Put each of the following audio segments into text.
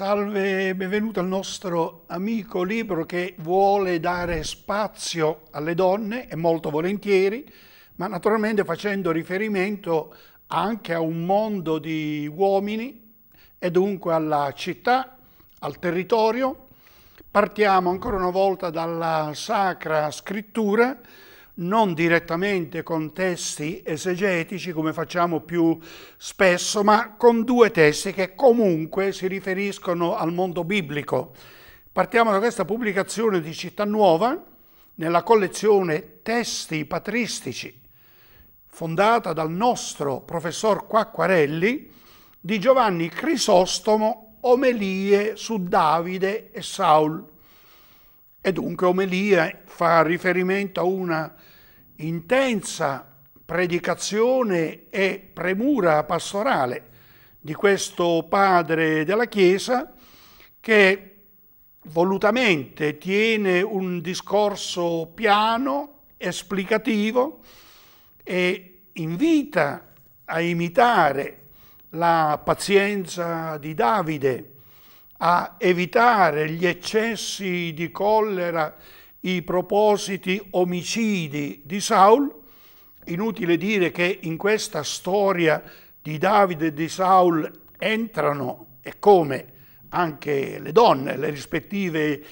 Salve, benvenuto al nostro amico libro che vuole dare spazio alle donne e molto volentieri, ma naturalmente facendo riferimento anche a un mondo di uomini e dunque alla città, al territorio. Partiamo ancora una volta dalla Sacra Scrittura non direttamente con testi esegetici come facciamo più spesso, ma con due testi che comunque si riferiscono al mondo biblico. Partiamo da questa pubblicazione di Città Nuova nella collezione Testi patristici, fondata dal nostro professor Quacquarelli, di Giovanni Crisostomo Omelie su Davide e Saul. E dunque Omelia fa riferimento a una intensa predicazione e premura pastorale di questo padre della Chiesa che volutamente tiene un discorso piano, esplicativo e invita a imitare la pazienza di Davide, a evitare gli eccessi di collera i propositi omicidi di Saul. Inutile dire che in questa storia di Davide e di Saul entrano e come anche le donne, le rispettive,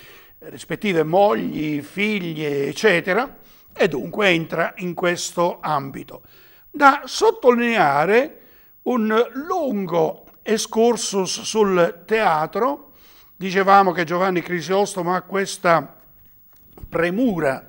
rispettive mogli, figlie, eccetera, e dunque entra in questo ambito. Da sottolineare un lungo escursus sul teatro, dicevamo che Giovanni Crisiostomo ha questa premura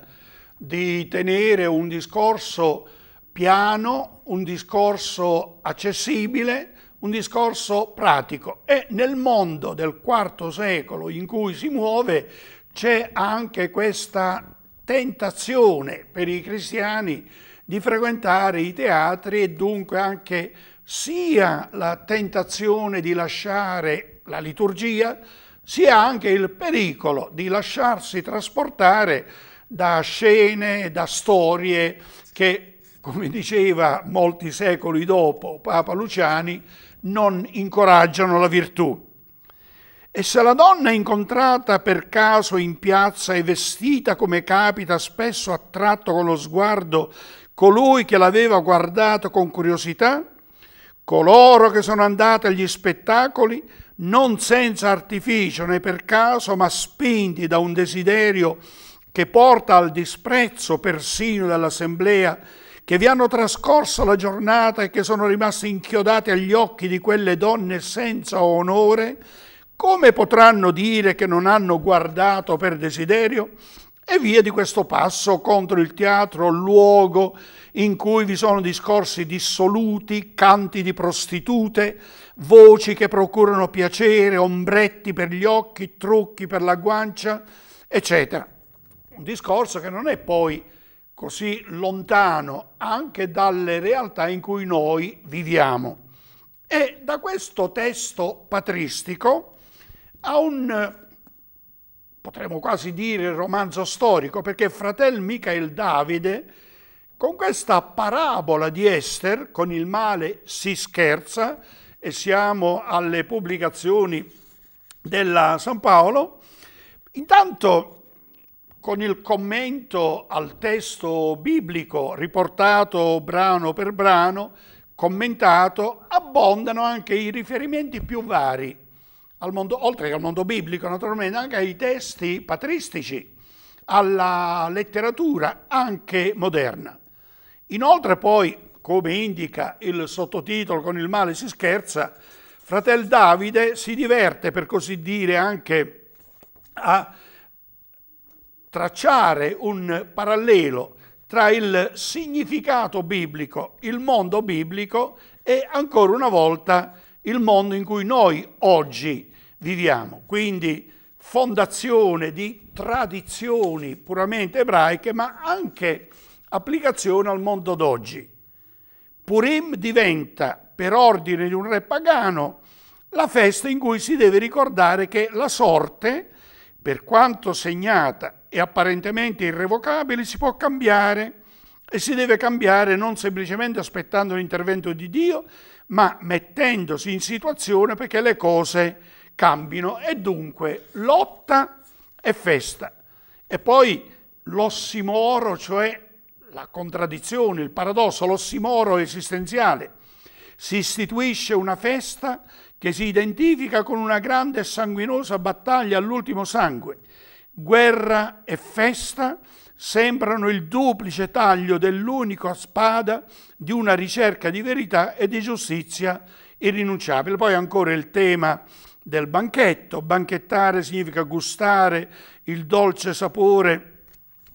di tenere un discorso piano, un discorso accessibile, un discorso pratico e nel mondo del IV secolo in cui si muove c'è anche questa tentazione per i cristiani di frequentare i teatri e dunque anche sia la tentazione di lasciare la liturgia, si ha anche il pericolo di lasciarsi trasportare da scene, da storie che, come diceva molti secoli dopo Papa Luciani, non incoraggiano la virtù. E se la donna incontrata per caso in piazza e vestita come capita spesso attratto con lo sguardo colui che l'aveva guardato con curiosità, coloro che sono andati agli spettacoli non senza artificio né per caso, ma spinti da un desiderio che porta al disprezzo persino dell'assemblea, che vi hanno trascorso la giornata e che sono rimasti inchiodati agli occhi di quelle donne senza onore, come potranno dire che non hanno guardato per desiderio e via di questo passo contro il teatro, luogo in cui vi sono discorsi dissoluti, canti di prostitute, voci che procurano piacere, ombretti per gli occhi, trucchi per la guancia, eccetera. Un discorso che non è poi così lontano anche dalle realtà in cui noi viviamo. E da questo testo patristico a un potremmo quasi dire romanzo storico, perché fratel Michael Davide, con questa parabola di Esther, con il male si scherza, e siamo alle pubblicazioni della San Paolo, intanto con il commento al testo biblico riportato brano per brano, commentato, abbondano anche i riferimenti più vari mondo, oltre che al mondo biblico naturalmente, anche ai testi patristici, alla letteratura anche moderna. Inoltre poi, come indica il sottotitolo Con il male si scherza, fratel Davide si diverte, per così dire, anche a tracciare un parallelo tra il significato biblico, il mondo biblico e ancora una volta il mondo in cui noi oggi viviamo. Quindi fondazione di tradizioni puramente ebraiche, ma anche applicazione al mondo d'oggi. Purim diventa, per ordine di un re pagano, la festa in cui si deve ricordare che la sorte, per quanto segnata e apparentemente irrevocabile, si può cambiare e si deve cambiare non semplicemente aspettando l'intervento di Dio, ma mettendosi in situazione perché le cose cambino e dunque lotta e festa. E poi l'ossimoro, cioè la contraddizione, il paradosso, l'ossimoro esistenziale. Si istituisce una festa che si identifica con una grande e sanguinosa battaglia all'ultimo sangue guerra e festa sembrano il duplice taglio dell'unica spada di una ricerca di verità e di giustizia irrinunciabile. Poi ancora il tema del banchetto. Banchettare significa gustare il dolce sapore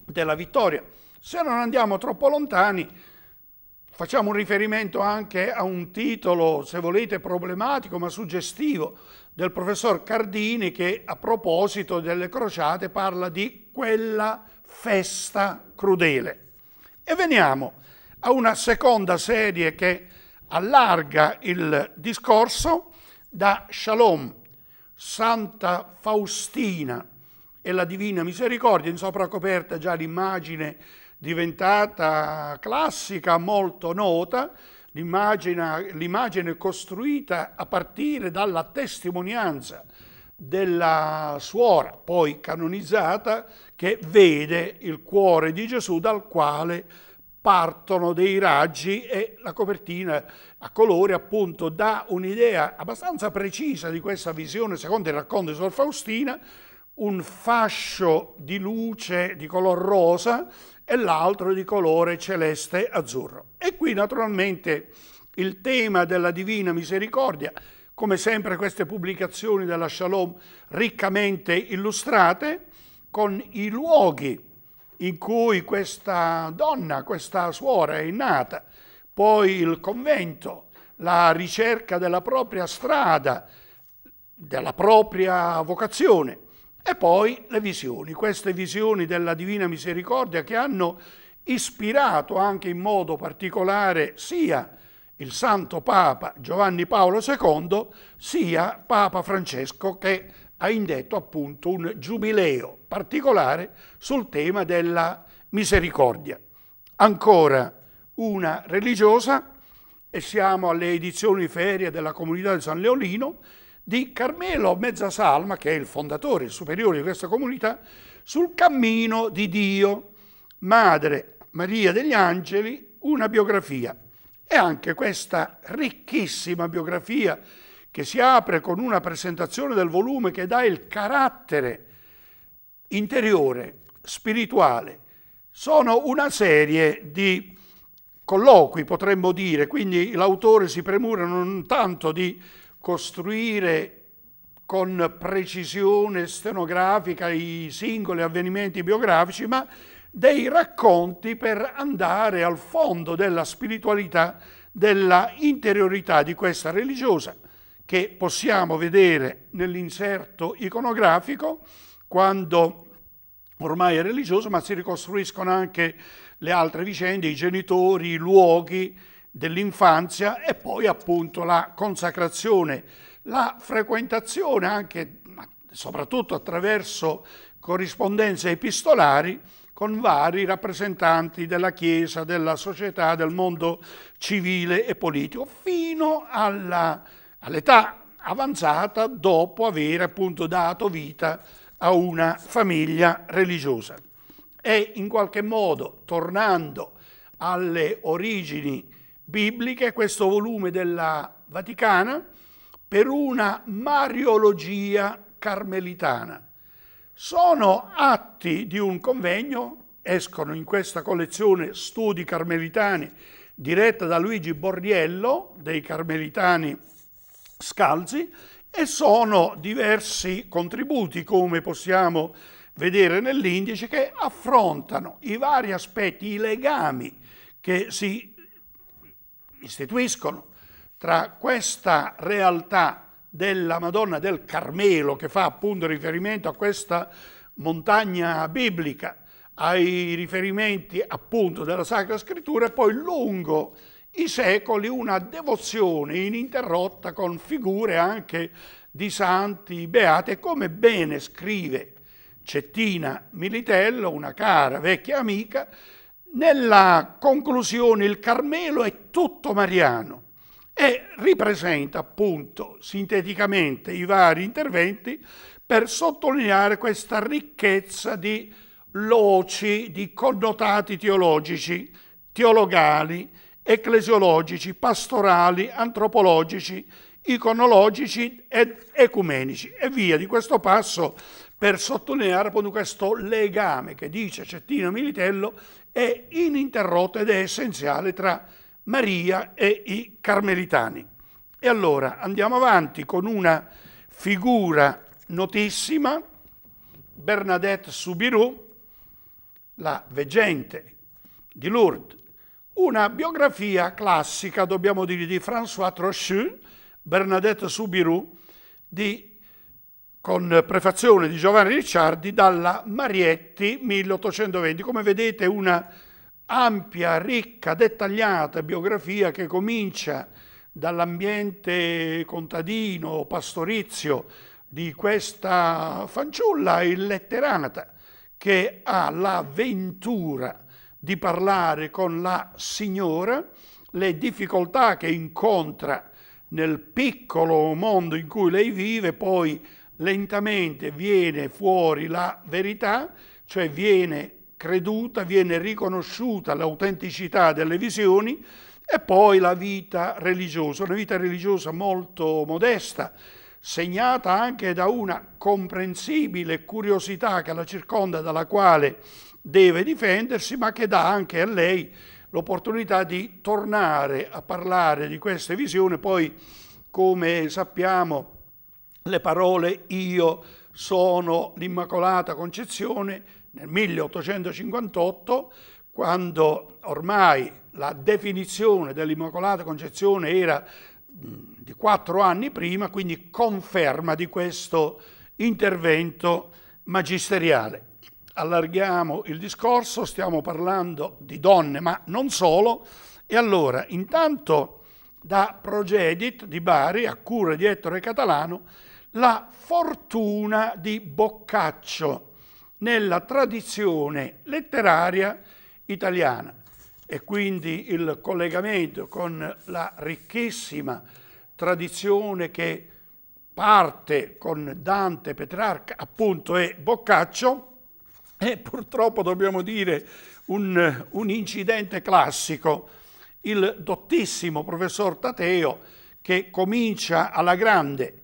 della vittoria. Se non andiamo troppo lontani, facciamo un riferimento anche a un titolo, se volete, problematico ma suggestivo del professor Cardini che a proposito delle crociate parla di quella festa crudele. E veniamo a una seconda serie che allarga il discorso da Shalom, Santa Faustina e la Divina Misericordia, in sopracoperta già l'immagine diventata classica, molto nota, l'immagine costruita a partire dalla testimonianza della suora, poi canonizzata, che vede il cuore di Gesù dal quale partono dei raggi e la copertina a colori appunto dà un'idea abbastanza precisa di questa visione secondo il racconto di Sor Faustina un fascio di luce di color rosa e l'altro di colore celeste azzurro. E qui naturalmente il tema della divina misericordia, come sempre queste pubblicazioni della Shalom riccamente illustrate, con i luoghi in cui questa donna, questa suora è nata, poi il convento, la ricerca della propria strada, della propria vocazione e poi le visioni, queste visioni della Divina Misericordia che hanno ispirato anche in modo particolare sia il Santo Papa Giovanni Paolo II, sia Papa Francesco che ha indetto appunto un giubileo particolare sul tema della misericordia. Ancora una religiosa e siamo alle edizioni ferie della comunità di San Leolino di Carmelo Mezzasalma, che è il fondatore, il superiore di questa comunità, sul cammino di Dio, Madre Maria degli Angeli, una biografia. E anche questa ricchissima biografia che si apre con una presentazione del volume che dà il carattere interiore, spirituale. Sono una serie di colloqui, potremmo dire, quindi l'autore si premura non tanto di costruire con precisione stenografica i singoli avvenimenti biografici, ma dei racconti per andare al fondo della spiritualità, della interiorità di questa religiosa, che possiamo vedere nell'inserto iconografico quando ormai è religioso, ma si ricostruiscono anche le altre vicende, i genitori, i luoghi, dell'infanzia e poi appunto la consacrazione, la frequentazione anche, soprattutto attraverso corrispondenze epistolari con vari rappresentanti della Chiesa, della società, del mondo civile e politico, fino all'età avanzata dopo aver appunto dato vita a una famiglia religiosa. E in qualche modo, tornando alle origini bibliche, questo volume della Vaticana, per una mariologia carmelitana. Sono atti di un convegno, escono in questa collezione Studi Carmelitani diretta da Luigi Borriello dei Carmelitani Scalzi e sono diversi contributi come possiamo vedere nell'indice che affrontano i vari aspetti, i legami che si istituiscono, tra questa realtà della Madonna del Carmelo che fa appunto riferimento a questa montagna biblica, ai riferimenti appunto della Sacra Scrittura e poi lungo i secoli una devozione ininterrotta con figure anche di santi beate, come bene scrive Cettina Militello, una cara vecchia amica, nella conclusione il Carmelo è tutto mariano e ripresenta appunto sinteticamente i vari interventi per sottolineare questa ricchezza di loci, di connotati teologici, teologali, ecclesiologici, pastorali, antropologici, iconologici ed ecumenici e via di questo passo per sottolineare appunto questo legame che dice Cettino Militello è ininterrotto ed è essenziale tra Maria e i Carmelitani. E allora andiamo avanti con una figura notissima, Bernadette Subirou, la veggente di Lourdes, una biografia classica, dobbiamo dire, di François Trochu, Bernadette Subirou, di con prefazione di Giovanni Ricciardi dalla Marietti 1820. Come vedete una ampia, ricca, dettagliata biografia che comincia dall'ambiente contadino, pastorizio di questa fanciulla illetterata che ha la ventura di parlare con la signora, le difficoltà che incontra nel piccolo mondo in cui lei vive, poi lentamente viene fuori la verità, cioè viene creduta, viene riconosciuta l'autenticità delle visioni e poi la vita religiosa, una vita religiosa molto modesta, segnata anche da una comprensibile curiosità che la circonda, dalla quale deve difendersi, ma che dà anche a lei l'opportunità di tornare a parlare di queste visioni, poi come sappiamo le parole io sono l'Immacolata Concezione nel 1858, quando ormai la definizione dell'Immacolata Concezione era di quattro anni prima, quindi conferma di questo intervento magisteriale. Allarghiamo il discorso, stiamo parlando di donne, ma non solo. E allora, intanto da Progedit di Bari, a cura di Ettore Catalano, la fortuna di Boccaccio nella tradizione letteraria italiana e quindi il collegamento con la ricchissima tradizione che parte con Dante, Petrarca, appunto e Boccaccio, è purtroppo, dobbiamo dire, un, un incidente classico. Il dottissimo professor Tateo che comincia alla grande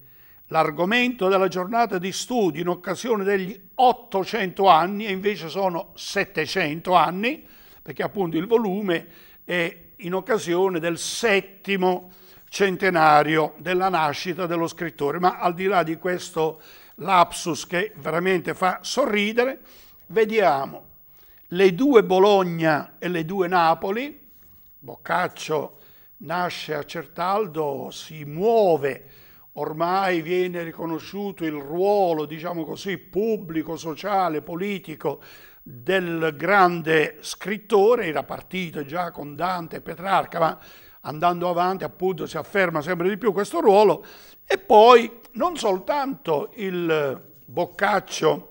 L'argomento della giornata di studio in occasione degli 800 anni, e invece sono 700 anni, perché appunto il volume è in occasione del settimo centenario della nascita dello scrittore. Ma al di là di questo lapsus che veramente fa sorridere, vediamo le due Bologna e le due Napoli. Boccaccio nasce a Certaldo, si muove ormai viene riconosciuto il ruolo, diciamo così, pubblico, sociale, politico del grande scrittore, era partito già con Dante e Petrarca, ma andando avanti appunto si afferma sempre di più questo ruolo e poi non soltanto il boccaccio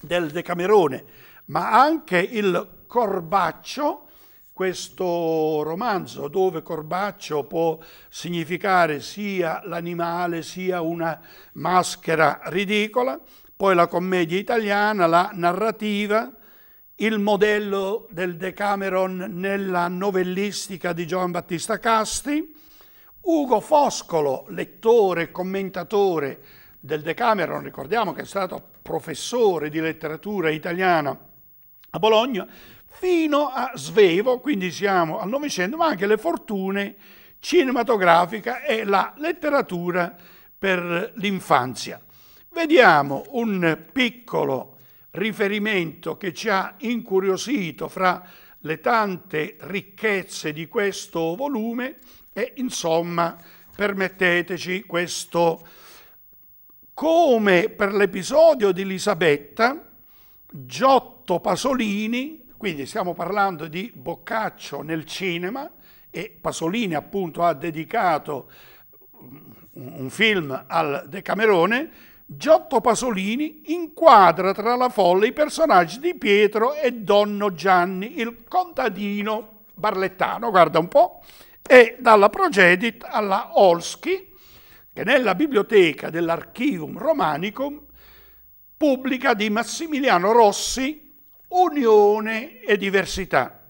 del Decamerone, ma anche il Corbaccio questo romanzo dove Corbaccio può significare sia l'animale sia una maschera ridicola, poi la commedia italiana, la narrativa, il modello del Decameron nella novellistica di Giovan Battista Casti, Ugo Foscolo, lettore e commentatore del Decameron, ricordiamo che è stato professore di letteratura italiana a Bologna, fino a Svevo, quindi siamo al Novecento, ma anche le fortune cinematografica e la letteratura per l'infanzia. Vediamo un piccolo riferimento che ci ha incuriosito fra le tante ricchezze di questo volume e insomma permetteteci questo come per l'episodio di Elisabetta Giotto Pasolini quindi stiamo parlando di Boccaccio nel cinema e Pasolini appunto ha dedicato mm, un film al Decamerone, Giotto Pasolini inquadra tra la folla i personaggi di Pietro e Donno Gianni, il contadino barlettano, guarda un po', e dalla Progedit alla Olschi, che nella biblioteca dell'Archivum Romanicum pubblica di Massimiliano Rossi unione e diversità.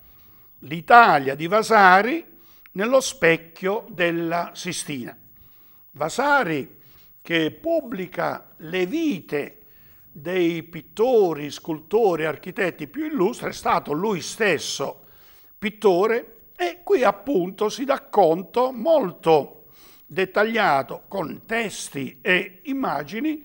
L'Italia di Vasari nello specchio della Sistina. Vasari che pubblica le vite dei pittori, scultori, architetti più illustri, è stato lui stesso pittore e qui appunto si dà conto molto dettagliato con testi e immagini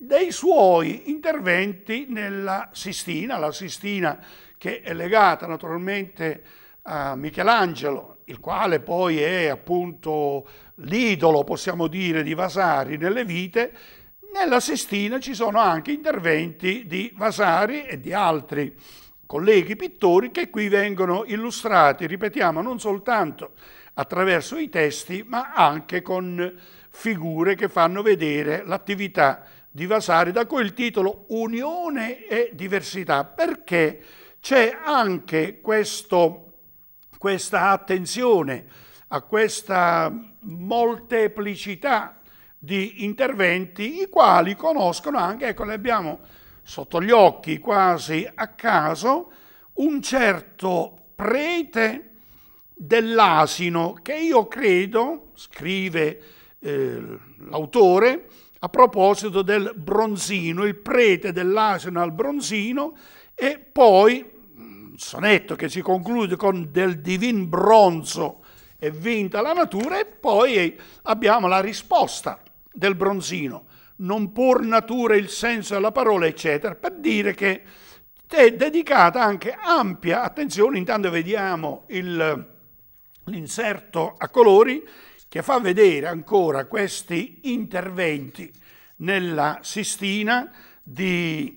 dei suoi interventi nella Sistina, la Sistina che è legata naturalmente a Michelangelo, il quale poi è appunto l'idolo, possiamo dire, di Vasari nelle vite, nella Sistina ci sono anche interventi di Vasari e di altri colleghi pittori che qui vengono illustrati, ripetiamo, non soltanto attraverso i testi, ma anche con figure che fanno vedere l'attività di Vasari, da cui il titolo Unione e diversità, perché c'è anche questo, questa attenzione a questa molteplicità di interventi, i quali conoscono anche, ecco, le abbiamo sotto gli occhi quasi a caso, un certo prete dell'asino che io credo, scrive eh, l'autore, a proposito del bronzino, il prete dell'asino al bronzino e poi un mm, sonetto che si conclude con del divin bronzo è vinta la natura e poi abbiamo la risposta del bronzino, non pur natura il senso della parola eccetera, per dire che è dedicata anche ampia attenzione, intanto vediamo l'inserto a colori che fa vedere ancora questi interventi nella Sistina di,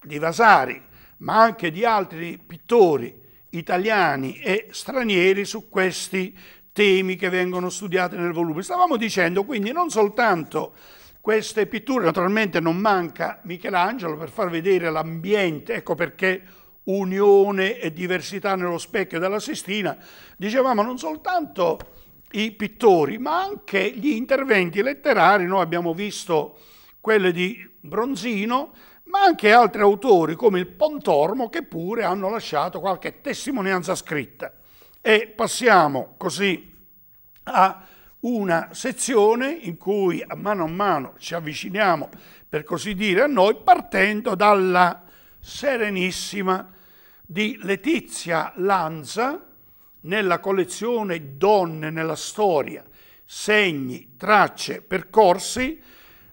di Vasari, ma anche di altri pittori italiani e stranieri su questi temi che vengono studiati nel volume. Stavamo dicendo quindi non soltanto queste pitture, naturalmente non manca Michelangelo per far vedere l'ambiente, ecco perché unione e diversità nello specchio della Sistina, dicevamo non soltanto i pittori, ma anche gli interventi letterari, noi abbiamo visto quelli di Bronzino, ma anche altri autori come il Pontormo che pure hanno lasciato qualche testimonianza scritta. E passiamo così a una sezione in cui a mano a mano ci avviciniamo, per così dire, a noi, partendo dalla serenissima di Letizia Lanza nella collezione Donne nella storia, segni, tracce, percorsi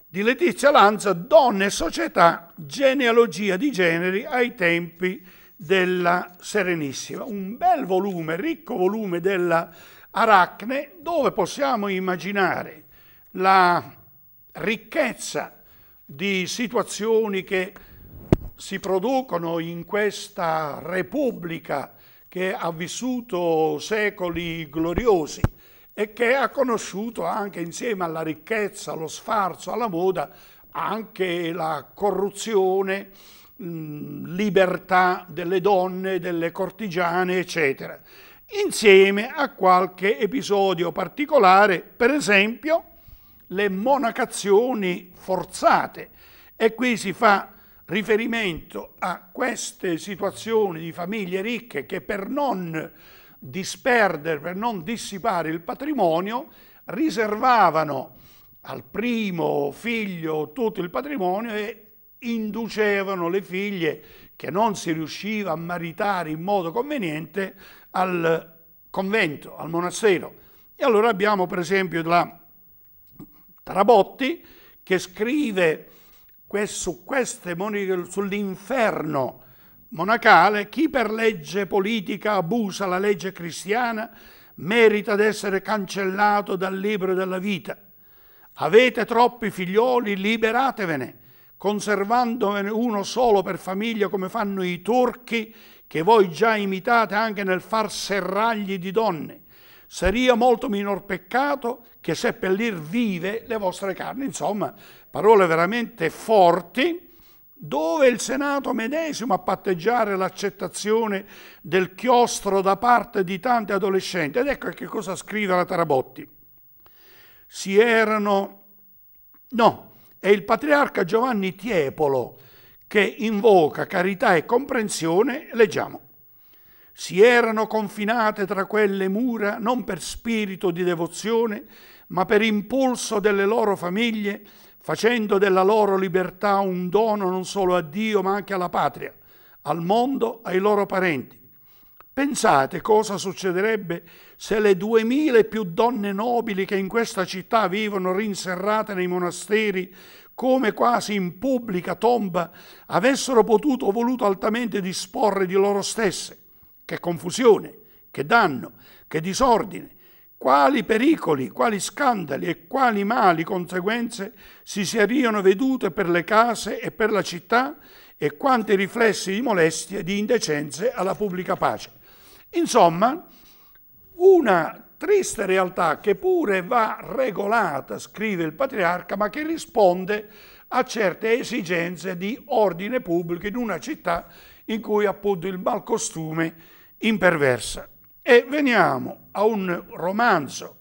di Letizia Lanza, Donne e società, genealogia di generi ai tempi della Serenissima. Un bel volume, ricco volume della Aracne, dove possiamo immaginare la ricchezza di situazioni che si producono in questa Repubblica che ha vissuto secoli gloriosi e che ha conosciuto anche insieme alla ricchezza, allo sfarzo, alla moda, anche la corruzione, mh, libertà delle donne, delle cortigiane, eccetera. Insieme a qualche episodio particolare, per esempio le monacazioni forzate. E qui si fa riferimento a queste situazioni di famiglie ricche che per non disperdere, per non dissipare il patrimonio, riservavano al primo figlio tutto il patrimonio e inducevano le figlie che non si riusciva a maritare in modo conveniente al convento, al monastero. E allora abbiamo per esempio la Tarabotti che scrive su queste sull'inferno monacale, chi per legge politica abusa la legge cristiana merita di essere cancellato dal libro della vita. Avete troppi figlioli, liberatevene, conservandone uno solo per famiglia come fanno i turchi che voi già imitate anche nel far serragli di donne. Seria molto minor peccato che seppellir vive le vostre carni. Insomma, parole veramente forti dove il Senato medesimo a patteggiare l'accettazione del chiostro da parte di tanti adolescenti. Ed ecco che cosa scrive la Tarabotti. Si erano... No, è il patriarca Giovanni Tiepolo che invoca carità e comprensione. Leggiamo si erano confinate tra quelle mura non per spirito di devozione, ma per impulso delle loro famiglie, facendo della loro libertà un dono non solo a Dio, ma anche alla patria, al mondo, ai loro parenti. Pensate cosa succederebbe se le duemila e più donne nobili che in questa città vivono rinserrate nei monasteri come quasi in pubblica tomba, avessero potuto o voluto altamente disporre di loro stesse che confusione, che danno, che disordine, quali pericoli, quali scandali e quali mali conseguenze si siano vedute per le case e per la città e quanti riflessi di molestie e di indecenze alla pubblica pace. Insomma, una triste realtà che pure va regolata, scrive il patriarca, ma che risponde a certe esigenze di ordine pubblico in una città in cui appunto il malcostume imperversa. E veniamo a un romanzo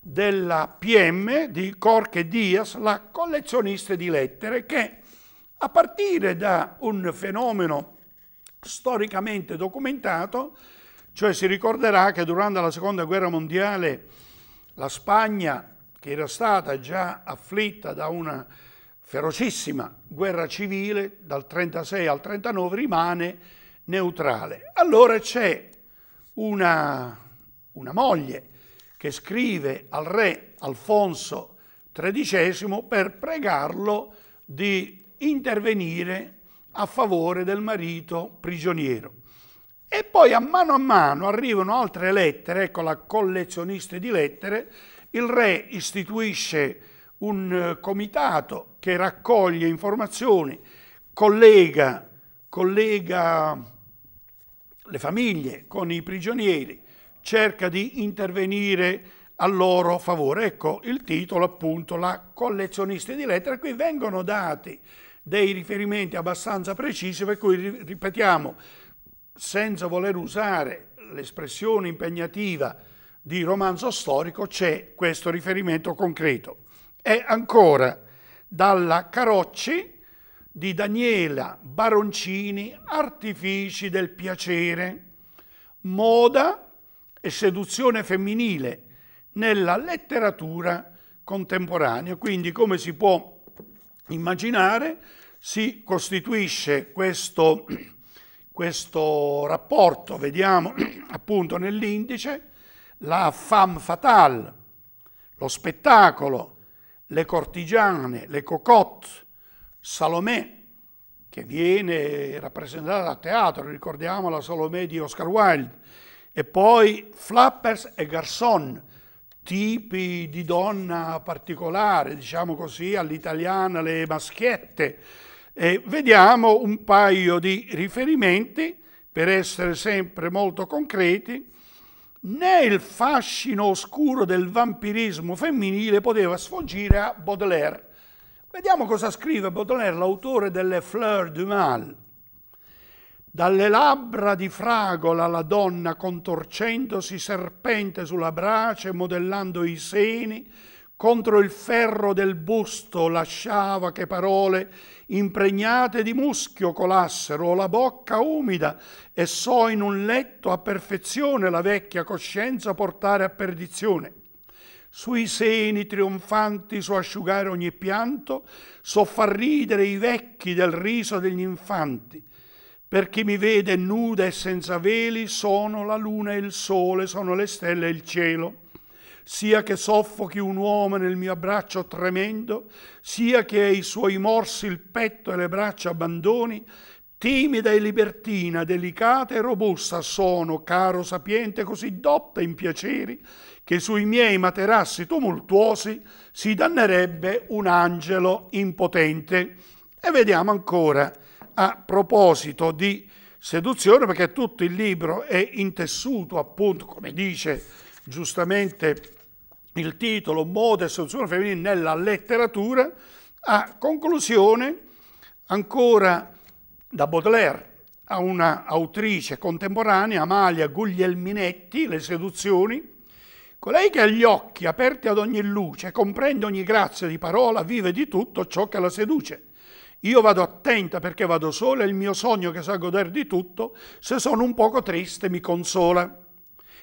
della PM di Corche Dias, la collezionista di lettere, che a partire da un fenomeno storicamente documentato, cioè si ricorderà che durante la seconda guerra mondiale la Spagna, che era stata già afflitta da una ferocissima guerra civile dal 1936 al 1939, rimane neutrale. Allora c'è una, una moglie che scrive al re Alfonso XIII per pregarlo di intervenire a favore del marito prigioniero. E poi a mano a mano arrivano altre lettere, ecco la collezionista di lettere, il re istituisce un eh, comitato che raccoglie informazioni, collega, collega le famiglie, con i prigionieri, cerca di intervenire a loro favore. Ecco il titolo appunto, la collezionista di lettere, qui vengono dati dei riferimenti abbastanza precisi, per cui ripetiamo, senza voler usare l'espressione impegnativa di romanzo storico, c'è questo riferimento concreto. E ancora, dalla Carocci, di Daniela Baroncini, Artifici del piacere, moda e seduzione femminile nella letteratura contemporanea. Quindi, come si può immaginare, si costituisce questo, questo rapporto, vediamo appunto nell'indice, la femme fatale, lo spettacolo, le cortigiane, le cocotte, Salomè, che viene rappresentata a teatro, ricordiamo la Salomè di Oscar Wilde, e poi Flappers e Garçon, tipi di donna particolare, diciamo così, all'italiana le maschiette. E vediamo un paio di riferimenti, per essere sempre molto concreti, nel fascino oscuro del vampirismo femminile poteva sfuggire a Baudelaire, Vediamo cosa scrive Baudelaire, l'autore delle Fleur du Mal. Dalle labbra di fragola la donna contorcendosi serpente sulla brace, modellando i seni, contro il ferro del busto lasciava che parole impregnate di muschio colassero la bocca umida e so in un letto a perfezione la vecchia coscienza portare a perdizione sui seni trionfanti so asciugare ogni pianto, so far ridere i vecchi del riso degli infanti. Per chi mi vede nuda e senza veli, sono la luna e il sole, sono le stelle e il cielo. Sia che soffochi un uomo nel mio abbraccio tremendo, sia che ai suoi morsi il petto e le braccia abbandoni, Timida e libertina, delicata e robusta sono, caro sapiente, così dotta in piaceri, che sui miei materassi tumultuosi si dannerebbe un angelo impotente. E vediamo ancora a proposito di seduzione, perché tutto il libro è intessuto appunto, come dice giustamente il titolo, Moda e seduzione femminile nella letteratura, a conclusione ancora da Baudelaire a una autrice contemporanea, Amalia Guglielminetti, Le seduzioni, Colei ecco, che ha gli occhi aperti ad ogni luce, comprende ogni grazia di parola, vive di tutto ciò che la seduce. Io vado attenta perché vado sola e il mio sogno che sa godere di tutto, se sono un poco triste mi consola.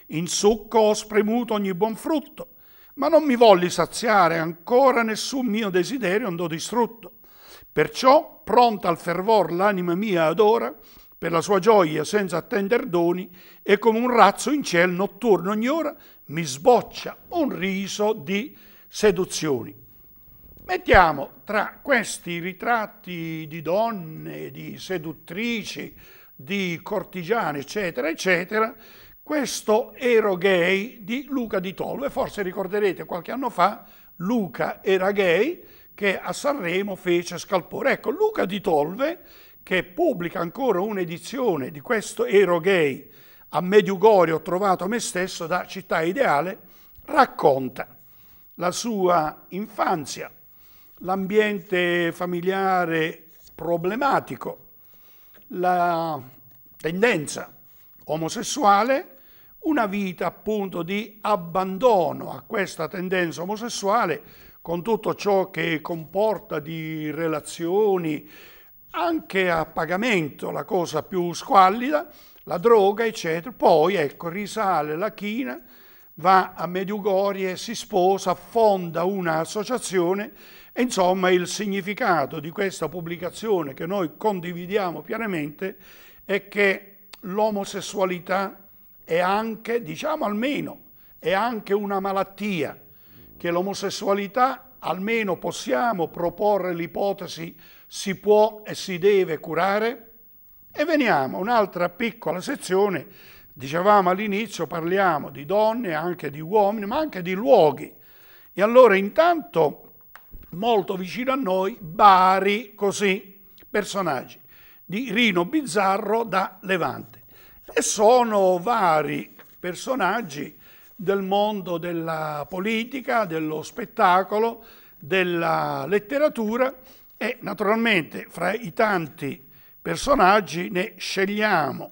In succo ho spremuto ogni buon frutto, ma non mi volli saziare, ancora nessun mio desiderio andò distrutto. Perciò, pronta al fervor l'anima mia adora, per la sua gioia senza attender doni e come un razzo in ciel notturno ogni ora mi sboccia un riso di seduzioni. Mettiamo tra questi ritratti di donne, di seduttrici, di cortigiane, eccetera, eccetera, questo ero gay di Luca di Tollo. E forse ricorderete qualche anno fa Luca era gay che a Sanremo fece scalpore. Ecco, Luca di Tolve che pubblica ancora un'edizione di questo Ero Gay a Mediugori ho trovato me stesso da Città Ideale, racconta la sua infanzia, l'ambiente familiare problematico, la tendenza omosessuale, una vita appunto di abbandono a questa tendenza omosessuale con tutto ciò che comporta di relazioni, anche a pagamento, la cosa più squallida, la droga, eccetera. Poi, ecco, risale la china, va a Mediugorie, si sposa, fonda un'associazione e insomma il significato di questa pubblicazione che noi condividiamo pienamente è che l'omosessualità è anche, diciamo almeno, è anche una malattia, che l'omosessualità almeno possiamo proporre l'ipotesi si può e si deve curare? E veniamo a un'altra piccola sezione, dicevamo all'inizio parliamo di donne, anche di uomini, ma anche di luoghi. E allora intanto molto vicino a noi Bari, così, personaggi di Rino Bizzarro da Levante. E sono vari personaggi del mondo della politica, dello spettacolo, della letteratura e naturalmente fra i tanti personaggi ne scegliamo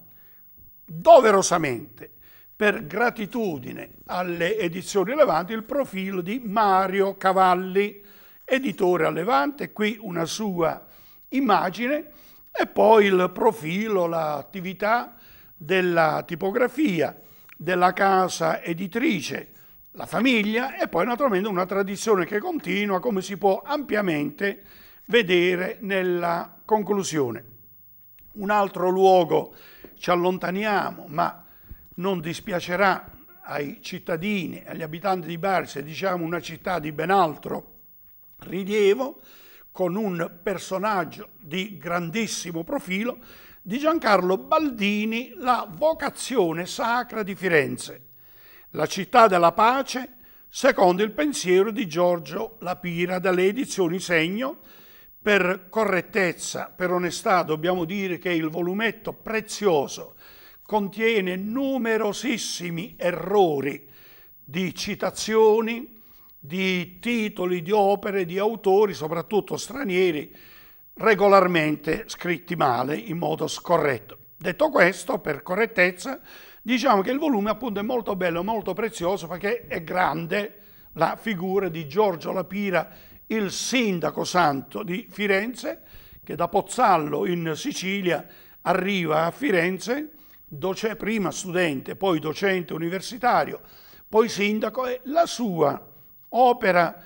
doverosamente per gratitudine alle edizioni Levante il profilo di Mario Cavalli, editore a Levante, qui una sua immagine e poi il profilo, l'attività della tipografia della casa editrice, la famiglia e poi naturalmente una tradizione che continua come si può ampiamente vedere nella conclusione. Un altro luogo ci allontaniamo, ma non dispiacerà ai cittadini, agli abitanti di Bari, se diciamo una città di ben altro rilievo, con un personaggio di grandissimo profilo di Giancarlo Baldini la vocazione sacra di Firenze, la città della pace, secondo il pensiero di Giorgio Lapira dalle edizioni Segno. Per correttezza, per onestà, dobbiamo dire che il volumetto prezioso contiene numerosissimi errori di citazioni, di titoli di opere di autori, soprattutto stranieri, regolarmente scritti male in modo scorretto. Detto questo, per correttezza, diciamo che il volume appunto è molto bello, molto prezioso perché è grande la figura di Giorgio Lapira, il sindaco santo di Firenze, che da Pozzallo in Sicilia arriva a Firenze, doce, prima studente, poi docente universitario, poi sindaco e la sua opera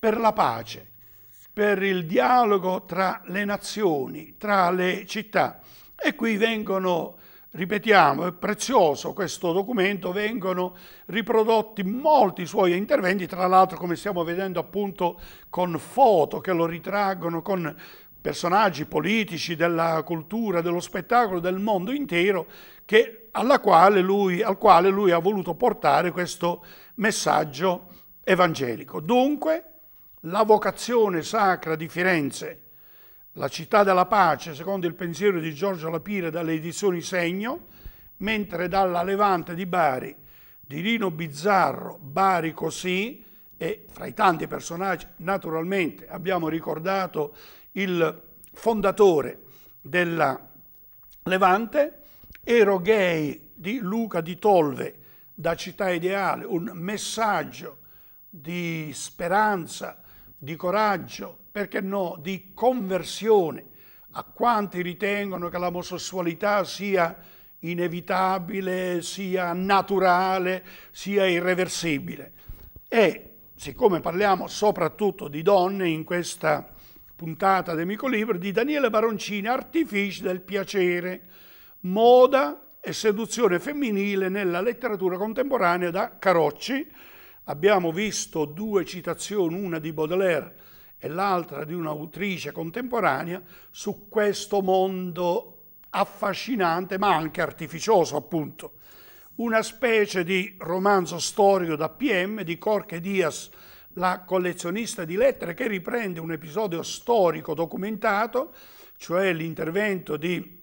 per la pace, per il dialogo tra le nazioni, tra le città. E qui vengono, ripetiamo, è prezioso questo documento, vengono riprodotti molti suoi interventi, tra l'altro come stiamo vedendo appunto con foto che lo ritraggono, con personaggi politici della cultura, dello spettacolo, del mondo intero, che, quale lui, al quale lui ha voluto portare questo messaggio evangelico. Dunque, la vocazione sacra di Firenze, la città della pace, secondo il pensiero di Giorgio Lapire dalle edizioni Segno, mentre dalla Levante di Bari, di Rino Bizzarro, Bari così, e fra i tanti personaggi naturalmente abbiamo ricordato il fondatore della Levante, Ero Gay di Luca di Tolve, da Città Ideale, un messaggio di speranza, di coraggio, perché no, di conversione a quanti ritengono che l'omosessualità sia inevitabile, sia naturale, sia irreversibile. E siccome parliamo soprattutto di donne in questa puntata del Micolibro, di Daniele Baroncini, Artifici del piacere, moda e seduzione femminile nella letteratura contemporanea da Carocci, Abbiamo visto due citazioni, una di Baudelaire e l'altra di un'autrice contemporanea, su questo mondo affascinante ma anche artificioso appunto. Una specie di romanzo storico da PM di Corche Diaz, la collezionista di lettere, che riprende un episodio storico documentato, cioè l'intervento di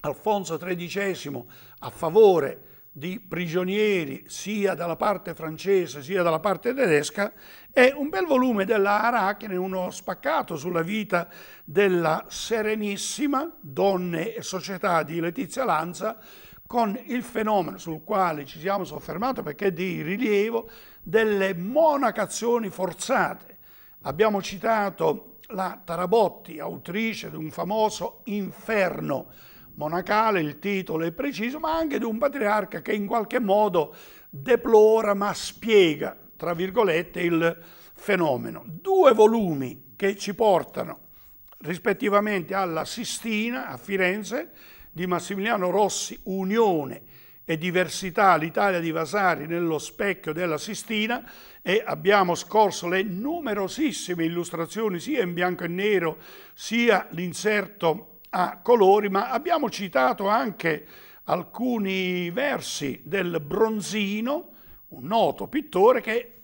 Alfonso XIII a favore di di prigionieri sia dalla parte francese sia dalla parte tedesca e un bel volume della Arachne, uno spaccato sulla vita della Serenissima, Donne e Società di Letizia Lanza, con il fenomeno sul quale ci siamo soffermati perché è di rilievo delle monacazioni forzate. Abbiamo citato la Tarabotti, autrice di un famoso Inferno, monacale, il titolo è preciso, ma anche di un patriarca che in qualche modo deplora ma spiega, tra virgolette, il fenomeno. Due volumi che ci portano rispettivamente alla Sistina a Firenze di Massimiliano Rossi, Unione e diversità, l'Italia di Vasari nello specchio della Sistina e abbiamo scorso le numerosissime illustrazioni sia in bianco e nero sia l'inserto a colori, ma abbiamo citato anche alcuni versi del Bronzino, un noto pittore che,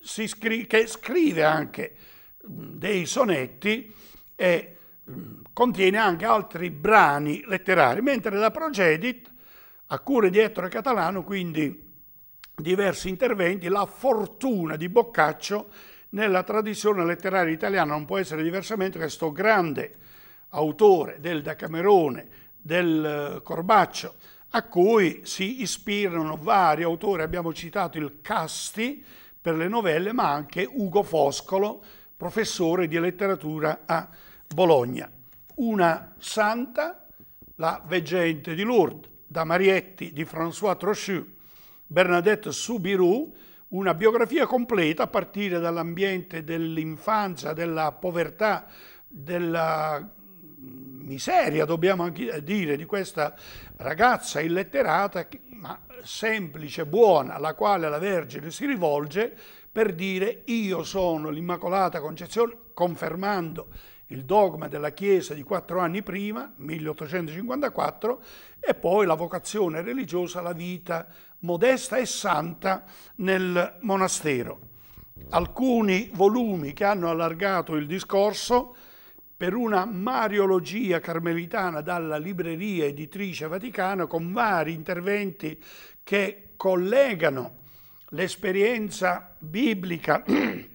scri che scrive anche dei sonetti e contiene anche altri brani letterari, mentre da Progedit, a cura di Ettore Catalano, quindi diversi interventi, la fortuna di Boccaccio nella tradizione letteraria italiana non può essere diversamente che questo grande autore del Decamerone, del eh, Corbaccio, a cui si ispirano vari autori, abbiamo citato il Casti per le novelle, ma anche Ugo Foscolo, professore di letteratura a Bologna. Una santa, la veggente di Lourdes, da Marietti di François Trochu, Bernadette Soubirous, una biografia completa a partire dall'ambiente dell'infanzia, della povertà, della miseria, dobbiamo anche dire, di questa ragazza illetterata, ma semplice, buona, alla quale la Vergine si rivolge per dire io sono l'Immacolata Concezione, confermando il dogma della Chiesa di quattro anni prima, 1854, e poi la vocazione religiosa, la vita modesta e santa nel monastero. Alcuni volumi che hanno allargato il discorso per una mariologia carmelitana dalla libreria editrice vaticana con vari interventi che collegano l'esperienza biblica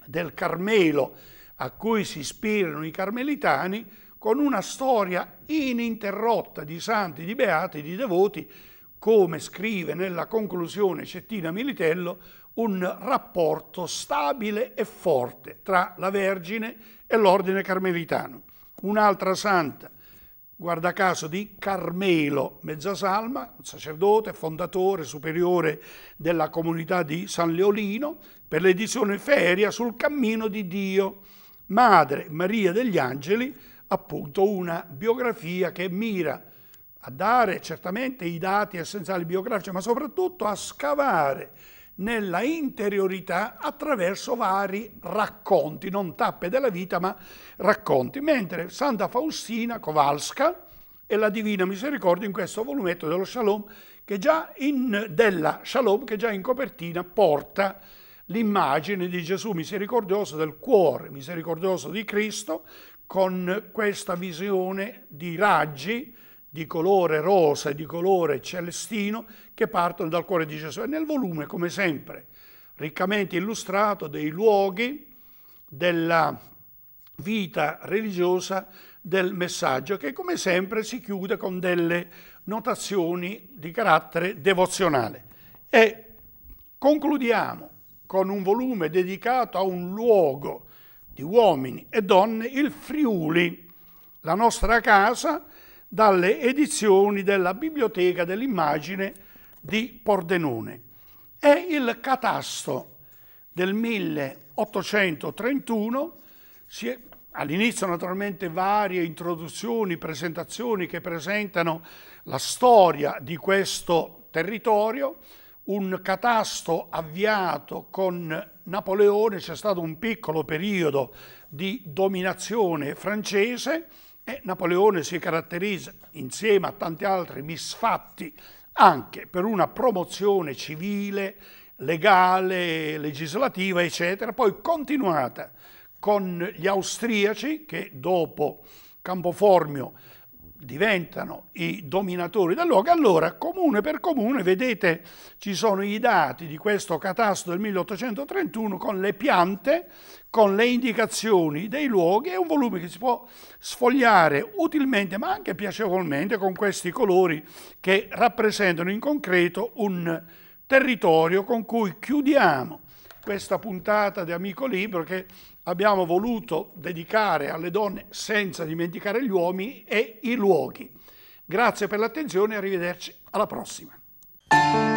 del Carmelo a cui si ispirano i carmelitani con una storia ininterrotta di santi, di beati, di devoti, come scrive nella conclusione Cettina Militello, un rapporto stabile e forte tra la Vergine e l'ordine carmelitano. Un'altra santa, guarda caso, di Carmelo Mezzasalma, un sacerdote, fondatore, superiore della comunità di San Leolino, per l'edizione Feria sul cammino di Dio, Madre Maria degli Angeli, appunto una biografia che mira a dare certamente i dati essenziali biografici, ma soprattutto a scavare nella interiorità attraverso vari racconti, non tappe della vita, ma racconti. Mentre Santa Faustina Kowalska e la Divina Misericordia in questo volumetto dello Shalom, che già in, della Shalom, che già in copertina porta l'immagine di Gesù misericordioso del cuore misericordioso di Cristo con questa visione di raggi di colore rosa e di colore celestino che partono dal cuore di Gesù. E nel volume, come sempre, riccamente illustrato dei luoghi della vita religiosa del messaggio, che come sempre si chiude con delle notazioni di carattere devozionale. E concludiamo con un volume dedicato a un luogo di uomini e donne, il Friuli, la nostra casa, dalle edizioni della Biblioteca dell'Immagine di Pordenone. È il catasto del 1831, all'inizio naturalmente varie introduzioni, presentazioni che presentano la storia di questo territorio, un catasto avviato con Napoleone, c'è stato un piccolo periodo di dominazione francese, e Napoleone si caratterizza, insieme a tanti altri misfatti, anche per una promozione civile, legale, legislativa, eccetera, poi continuata con gli austriaci che dopo Campoformio diventano i dominatori del luogo, allora comune per comune, vedete, ci sono i dati di questo catasto del 1831 con le piante, con le indicazioni dei luoghi, è un volume che si può sfogliare utilmente ma anche piacevolmente con questi colori che rappresentano in concreto un territorio con cui chiudiamo questa puntata di Amico Libro che abbiamo voluto dedicare alle donne senza dimenticare gli uomini e i luoghi. Grazie per l'attenzione e arrivederci alla prossima.